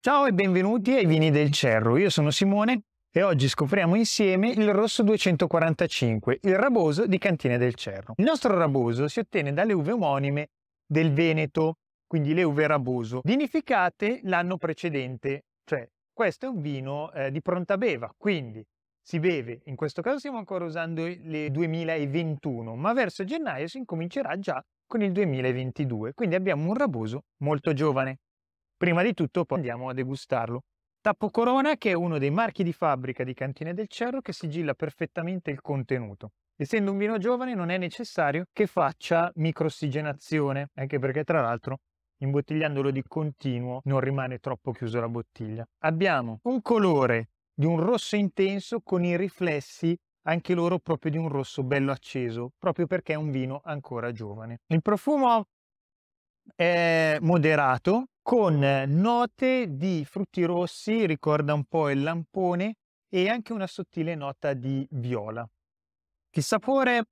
Ciao e benvenuti ai Vini del Cerro, io sono Simone e oggi scopriamo insieme il Rosso 245, il Raboso di Cantine del Cerro. Il nostro Raboso si ottiene dalle uve omonime del Veneto, quindi le uve Raboso, vinificate l'anno precedente, cioè questo è un vino eh, di pronta beva, quindi si beve, in questo caso stiamo ancora usando le 2021, ma verso gennaio si incomincerà già con il 2022, quindi abbiamo un Raboso molto giovane. Prima di tutto poi andiamo a degustarlo. Tappo Corona che è uno dei marchi di fabbrica di Cantine del Cerro che sigilla perfettamente il contenuto. Essendo un vino giovane non è necessario che faccia microossigenazione, anche perché tra l'altro imbottigliandolo di continuo non rimane troppo chiuso la bottiglia. Abbiamo un colore di un rosso intenso con i riflessi anche loro proprio di un rosso bello acceso, proprio perché è un vino ancora giovane. Il profumo è moderato, con note di frutti rossi, ricorda un po' il lampone, e anche una sottile nota di viola. Che sapore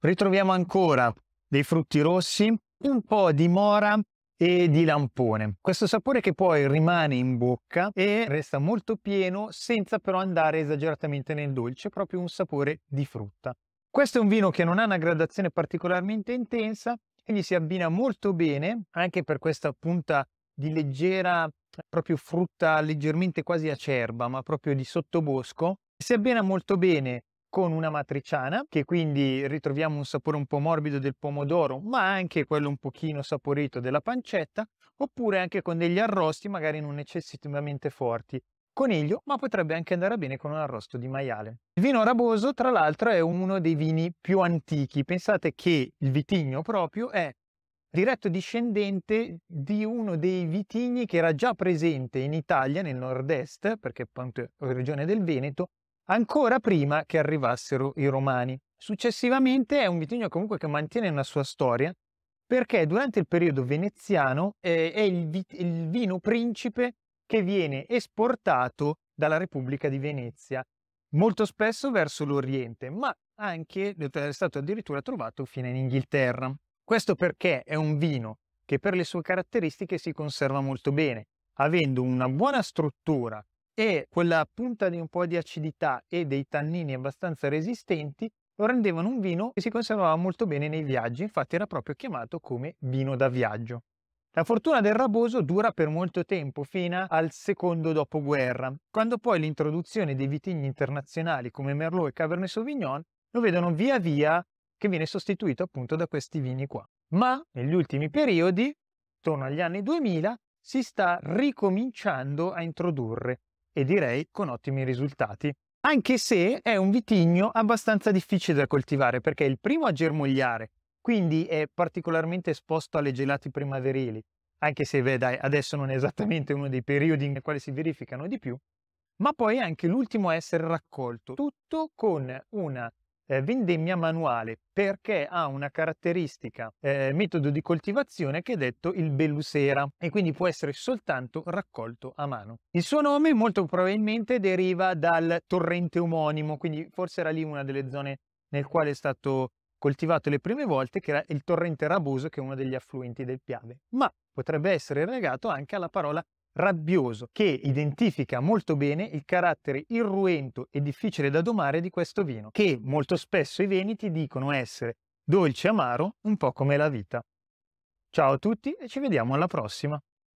ritroviamo ancora dei frutti rossi, un po' di mora e di lampone. Questo sapore che poi rimane in bocca e resta molto pieno senza però andare esageratamente nel dolce, proprio un sapore di frutta. Questo è un vino che non ha una gradazione particolarmente intensa e gli si abbina molto bene anche per questa punta di leggera, proprio frutta leggermente quasi acerba, ma proprio di sottobosco. Si abbina molto bene con una matriciana, che quindi ritroviamo un sapore un po' morbido del pomodoro, ma anche quello un pochino saporito della pancetta, oppure anche con degli arrosti magari non eccessivamente forti. Coniglio, ma potrebbe anche andare bene con un arrosto di maiale. Il vino Raboso, tra l'altro, è uno dei vini più antichi. Pensate che il vitigno proprio è diretto discendente di uno dei vitigni che era già presente in Italia, nel nord-est, perché appunto è regione del Veneto, ancora prima che arrivassero i Romani. Successivamente è un vitigno comunque che mantiene una sua storia, perché durante il periodo veneziano eh, è il, vi- il vino principe che viene esportato dalla Repubblica di Venezia, molto spesso verso l'Oriente, ma anche eh, è stato addirittura trovato fino in Inghilterra. Questo perché è un vino che per le sue caratteristiche si conserva molto bene, avendo una buona struttura e quella punta di un po' di acidità e dei tannini abbastanza resistenti lo rendevano un vino che si conservava molto bene nei viaggi, infatti era proprio chiamato come vino da viaggio. La fortuna del Raboso dura per molto tempo, fino al secondo dopoguerra, quando poi l'introduzione dei vitigni internazionali come Merlot e Cabernet Sauvignon lo vedono via via che viene sostituito appunto da questi vini qua. Ma negli ultimi periodi, intorno agli anni 2000, si sta ricominciando a introdurre e direi con ottimi risultati. Anche se è un vitigno abbastanza difficile da coltivare perché è il primo a germogliare, quindi è particolarmente esposto alle gelati primaverili, anche se beh, dai, adesso non è esattamente uno dei periodi nel quale si verificano di più, ma poi è anche l'ultimo a essere raccolto, tutto con una eh, vendemmia manuale perché ha una caratteristica eh, metodo di coltivazione che è detto il bellusera e quindi può essere soltanto raccolto a mano. Il suo nome molto probabilmente deriva dal torrente omonimo, quindi forse era lì una delle zone nel quale è stato coltivato le prime volte, che era il torrente Raboso, che è uno degli affluenti del Piave, ma potrebbe essere legato anche alla parola rabbioso che identifica molto bene il carattere irruento e difficile da domare di questo vino, che molto spesso i veneti dicono essere dolce e amaro, un po' come la vita. Ciao a tutti e ci vediamo alla prossima!